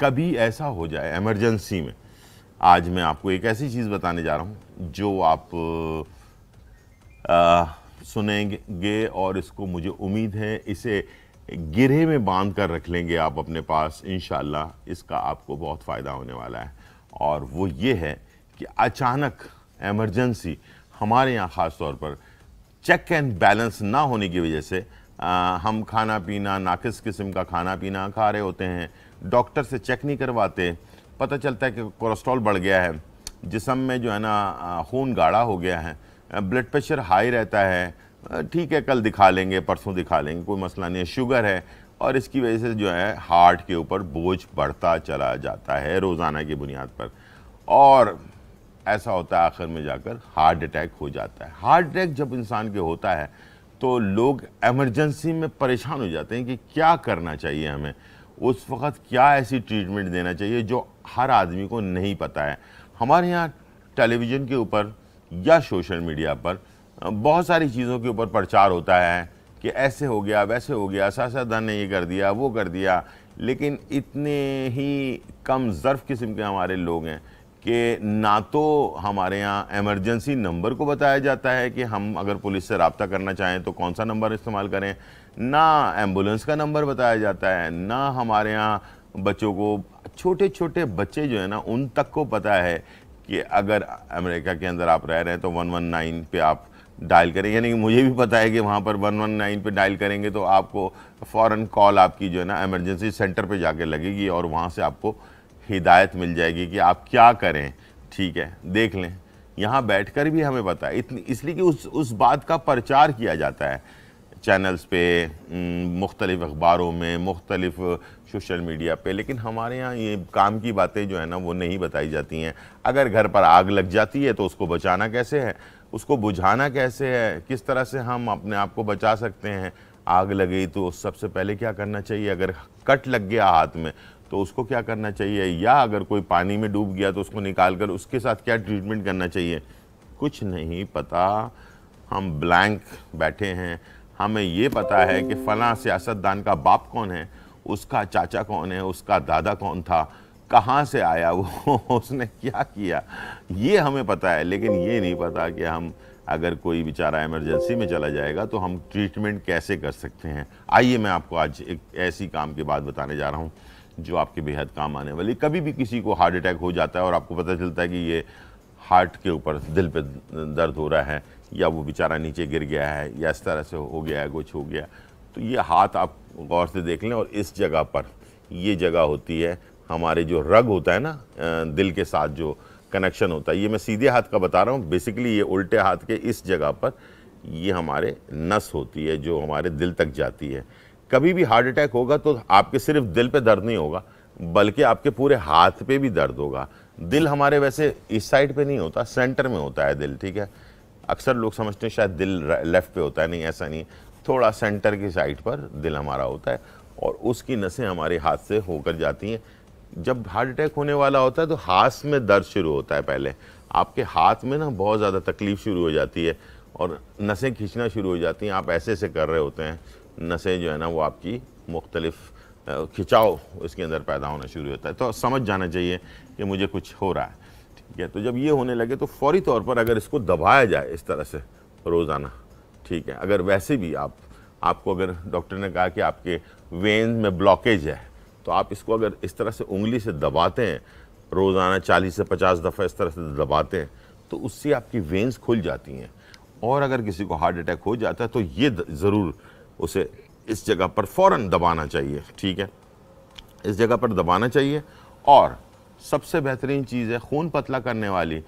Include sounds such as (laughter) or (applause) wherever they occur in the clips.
कभी ऐसा हो जाए इमरजेंसी में आज मैं आपको एक ऐसी चीज़ बताने जा रहा हूँ जो आप आ, सुनेंगे और इसको मुझे उम्मीद है इसे गिरे में बांध कर रख लेंगे आप अपने पास इन इसका आपको बहुत फ़ायदा होने वाला है और वो ये है कि अचानक एमरजेंसी हमारे यहाँ ख़ास तौर पर चेक एंड बैलेंस ना होने की वजह से आ, हम खाना पीना नाकिस किस्म का खाना पीना खा रहे होते हैं डॉक्टर से चेक नहीं करवाते पता चलता है कि कोलेस्ट्रॉल बढ़ गया है जिसम में जो है ना खून गाढ़ा हो गया है ब्लड प्रेशर हाई रहता है ठीक है कल दिखा लेंगे परसों दिखा लेंगे कोई मसला नहीं है शुगर है और इसकी वजह से जो है हार्ट के ऊपर बोझ बढ़ता चला जाता है रोज़ाना की बुनियाद पर और ऐसा होता है आखिर में जाकर हार्ट अटैक हो जाता है हार्ट अटैक जब इंसान के होता है तो लोग एमरजेंसी में परेशान हो जाते हैं कि क्या करना चाहिए हमें उस वक़्त क्या ऐसी ट्रीटमेंट देना चाहिए जो हर आदमी को नहीं पता है हमारे यहाँ टेलीविज़न के ऊपर या सोशल मीडिया पर बहुत सारी चीज़ों के ऊपर प्रचार होता है कि ऐसे हो गया वैसे हो गया सासादान ने ये कर दिया वो कर दिया लेकिन इतने ही कम ज़र्फ़ किस्म के हमारे लोग हैं कि ना तो हमारे यहाँ एमरजेंसी नंबर को बताया जाता है कि हम अगर पुलिस से रबता करना चाहें तो कौन सा नंबर इस्तेमाल करें ना एम्बुलेंस का नंबर बताया जाता है ना हमारे यहाँ बच्चों को छोटे छोटे बच्चे जो है ना उन तक को पता है कि अगर अमेरिका के अंदर आप रह रहे हैं तो वन वन नाइन पर आप डायल करें यानी कि मुझे भी पता है कि वहाँ पर वन वन नाइन पर डायल करेंगे तो आपको फ़ौरन कॉल आपकी जो है ना एमरजेंसी सेंटर पर जाके लगेगी और वहाँ से आपको हिदायत मिल जाएगी कि आप क्या करें ठीक है देख लें यहाँ बैठकर भी हमें पता है इतनी इसलिए कि उस उस बात का प्रचार किया जाता है चैनल्स पे मुख्तलिफ़ अखबारों में मुख्तलिफ़ सोशल मीडिया पे लेकिन हमारे यहाँ ये काम की बातें जो है ना वो नहीं बताई जाती हैं अगर घर पर आग लग जाती है तो उसको बचाना कैसे है उसको बुझाना कैसे है किस तरह से हम अपने आप को बचा सकते हैं आग लगी तो सबसे पहले क्या करना चाहिए अगर कट लग गया हाथ में तो उसको क्या करना चाहिए या अगर कोई पानी में डूब गया तो उसको निकाल कर उसके साथ क्या ट्रीटमेंट करना चाहिए कुछ नहीं पता हम ब्लैंक बैठे हैं हमें ये पता है कि फ़ला सियासतदान का बाप कौन है उसका चाचा कौन है उसका दादा कौन था कहाँ से आया वो (laughs) उसने क्या किया ये हमें पता है लेकिन ये नहीं पता कि हम अगर कोई बेचारा इमरजेंसी में चला जाएगा तो हम ट्रीटमेंट कैसे कर सकते हैं आइए मैं आपको आज एक ऐसी काम के बाद बताने जा रहा हूँ जो आपके बेहद काम आने वाली कभी भी किसी को हार्ट अटैक हो जाता है और आपको पता चलता है कि ये हार्ट के ऊपर दिल पे दर्द हो रहा है या वो बेचारा नीचे गिर गया है या इस तरह से हो गया है कुछ हो गया तो ये हाथ आप गौर से देख लें और इस जगह पर ये जगह होती है हमारे जो रग होता है ना दिल के साथ जो कनेक्शन होता है ये मैं सीधे हाथ का बता रहा हूँ बेसिकली ये उल्टे हाथ के इस जगह पर ये हमारे नस होती है जो हमारे दिल तक जाती है कभी भी हार्ट अटैक होगा तो आपके सिर्फ दिल पे दर्द नहीं होगा बल्कि आपके पूरे हाथ पे भी दर्द होगा दिल हमारे वैसे इस साइड पे नहीं होता सेंटर में होता है दिल ठीक है अक्सर लोग समझते हैं शायद दिल लेफ़्ट पे होता है नहीं ऐसा नहीं थोड़ा सेंटर की साइड पर दिल हमारा होता है और उसकी नसें हमारे हाथ से होकर जाती हैं जब हार्ट अटैक होने वाला होता है तो हाथ में दर्द शुरू होता है पहले आपके हाथ में ना बहुत ज़्यादा तकलीफ़ शुरू हो जाती है और नसें खींचना शुरू हो जाती हैं आप ऐसे ऐसे कर रहे होते हैं नसें जो है ना वो आपकी मुख्तलफ़ खिंचाव इसके अंदर पैदा होना शुरू होता है तो समझ जाना चाहिए कि मुझे कुछ हो रहा है ठीक है तो जब ये होने लगे तो फौरी तौर पर अगर इसको दबाया जाए इस तरह से रोज़ाना ठीक है अगर वैसे भी आप आपको अगर डॉक्टर ने कहा कि आपके वेन में ब्लॉकेज है तो आप इसको अगर इस तरह से उंगली से दबाते हैं रोज़ाना चालीस से पचास दफ़ा इस तरह से दबाते हैं तो उससे आपकी वेंस खुल जाती हैं और अगर किसी को हार्ट अटैक हो जाता है तो ये ज़रूर उसे इस जगह पर फ़ौर दबाना चाहिए ठीक है इस जगह पर दबाना चाहिए और सबसे बेहतरीन चीज़ है खून पतला करने वाली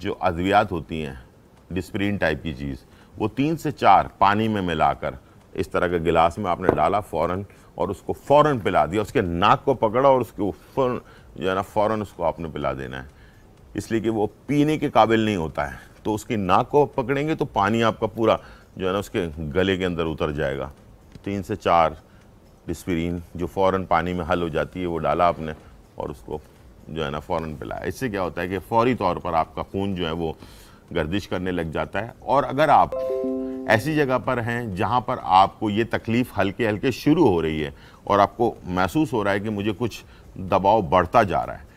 जो अद्वियात होती हैं डिस्प्रीन टाइप की चीज़ वो तीन से चार पानी में मिलाकर इस तरह के गिलास में आपने डाला फ़ौरन और उसको फ़ौरन पिला दिया उसके नाक को पकड़ा और उसके ऊपर जो है ना फ़ौर उसको आपने पिला देना है इसलिए कि वो पीने के काबिल नहीं होता है तो उसकी नाक को पकड़ेंगे तो पानी आपका पूरा जो है ना उसके गले के अंदर उतर जाएगा तीन से चार डिस्पिरीन जो फ़ौर पानी में हल हो जाती है वो डाला आपने और उसको जो है ना फौरन पिलाया इससे क्या होता है कि फौरी तौर पर आपका खून जो है वो गर्दिश करने लग जाता है और अगर आप ऐसी जगह पर हैं जहाँ पर आपको ये तकलीफ़ हल्के हल्के शुरू हो रही है और आपको महसूस हो रहा है कि मुझे कुछ दबाव बढ़ता जा रहा है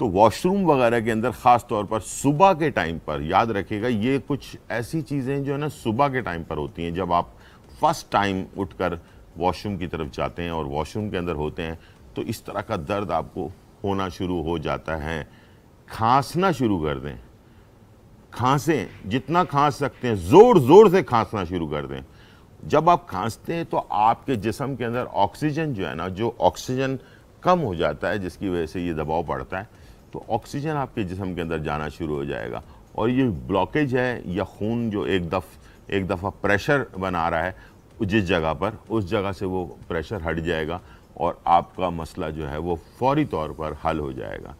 तो वॉशरूम वगैरह के अंदर ख़ास तौर पर सुबह के टाइम पर याद रखिएगा ये कुछ ऐसी चीज़ें जो है ना सुबह के टाइम पर होती हैं जब आप फर्स्ट टाइम उठकर वॉशरूम की तरफ जाते हैं और वॉशरूम के अंदर होते हैं तो इस तरह का दर्द आपको होना शुरू हो जाता है खांसना शुरू कर दें खांसें जितना खांस सकते हैं ज़ोर ज़ोर से खांसना शुरू कर दें जब आप खांसते हैं तो आपके जिसम के अंदर ऑक्सीजन जो है ना जो ऑक्सीजन कम हो जाता है जिसकी वजह से ये दबाव पड़ता है तो ऑक्सीजन आपके जिसम के अंदर जाना शुरू हो जाएगा और ये ब्लॉकेज है या खून जो एक दफ़ एक दफ़ा प्रेशर बना रहा है जिस जगह पर उस जगह से वो प्रेशर हट जाएगा और आपका मसला जो है वो फौरी तौर पर हल हो जाएगा